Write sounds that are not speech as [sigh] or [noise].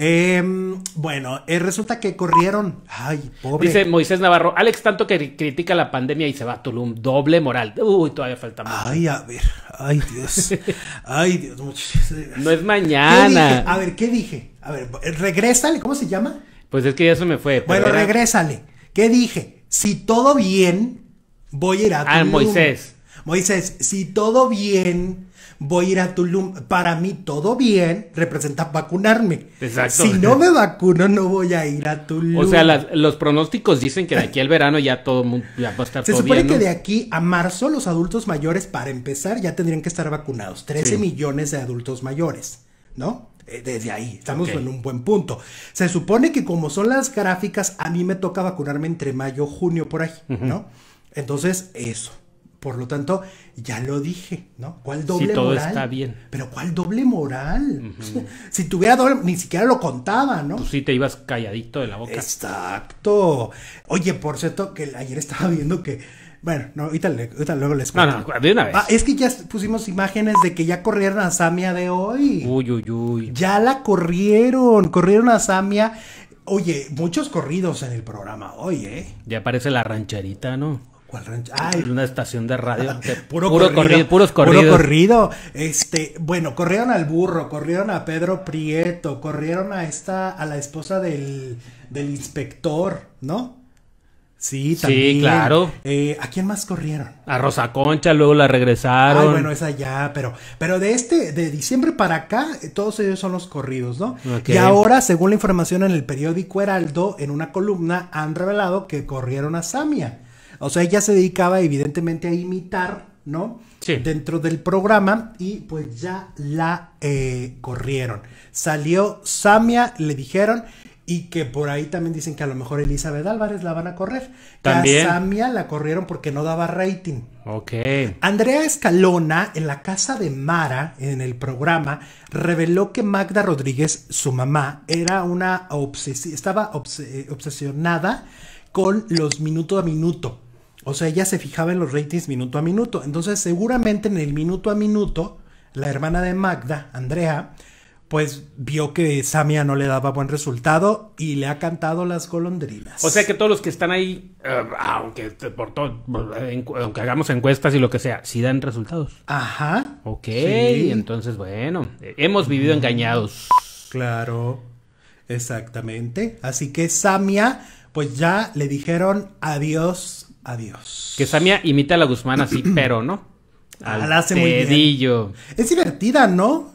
Em, bueno, eh, resulta que corrieron. Ay, pobre. Dice Moisés Navarro, Alex tanto que critica la pandemia y se va a Tulum. Doble moral. Uy, todavía falta más Ay, a ver. Ay, Dios. [laughs] Ay, Dios. No es mañana. A ver, ¿qué dije? A ver, eh, regrésale. ¿Cómo se llama? Pues es que ya se me fue. Bueno, regrésale. ¿Qué dije? Si todo bien, voy a ir a ah, Tulum. Ah, Moisés dices, si todo bien, voy a ir a Tulum. Para mí todo bien representa vacunarme. Exacto. Si no [laughs] me vacuno, no voy a ir a Tulum. O sea, los pronósticos dicen que de aquí al verano ya todo mundo va a estar Se supone que de aquí a marzo los adultos mayores, para empezar, ya tendrían que estar vacunados. 13 millones de adultos mayores, ¿no? Eh, desde ahí, estamos en un buen punto. Se supone que como son las gráficas, a mí me toca vacunarme entre mayo, junio, por ahí, ¿no? Entonces, eso. Por lo tanto, ya lo dije, ¿no? ¿Cuál doble moral? si todo está bien. Pero ¿cuál doble moral? [laughs] si tuviera doble, ni siquiera lo contaba, ¿no? Pues sí te ibas calladito de la boca. Exacto. Oye, por cierto, que ayer estaba viendo que. Bueno, no, ahorita, luego les cuento. No, no, de una vez. Ah, es que ya pusimos imágenes de que ya corrieron a Samia de hoy. Uy, uy, uy. Ya la corrieron, corrieron a Samia. Oye, muchos corridos en el programa hoy, ¿eh? Ya aparece la rancherita, ¿no? ¿Cuál rancho? una estación de radio. [laughs] puro, corrido, puros corridos. Puro corrido. Este, bueno, corrieron al burro, corrieron a Pedro Prieto, corrieron a esta, a la esposa del, del inspector, ¿no? Sí, también. Sí, claro. Eh, ¿A quién más corrieron? A Rosa Concha, luego la regresaron. Ay, bueno, esa ya, pero, pero de este, de diciembre para acá, eh, todos ellos son los corridos, ¿no? Y ahora, según la información en el periódico Heraldo, en una columna, han revelado que corrieron a Samia o sea, ella se dedicaba evidentemente a imitar, ¿no? Sí. Dentro del programa y pues ya la eh, corrieron. Salió Samia, le dijeron, y que por ahí también dicen que a lo mejor Elizabeth Álvarez la van a correr. También. Samia la corrieron porque no daba rating. Ok. Andrea Escalona, en la casa de Mara, en el programa, reveló que Magda Rodríguez, su mamá, era una estaba eh, obsesionada con los minuto a minuto. O sea, ella se fijaba en los ratings minuto a minuto. Entonces, seguramente en el minuto a minuto, la hermana de Magda, Andrea, pues vio que Samia no le daba buen resultado y le ha cantado las golondrinas. O sea que todos los que están ahí, eh, aunque por todo, aunque hagamos encuestas y lo que sea, sí dan resultados. Ajá. Ok, entonces bueno, hemos vivido mm. engañados. Claro, exactamente. Así que Samia, pues ya le dijeron adiós Adiós. Que Samia imita a la Guzmán así, [clears throat] pero no. Al ah, la hace Es divertida, ¿no?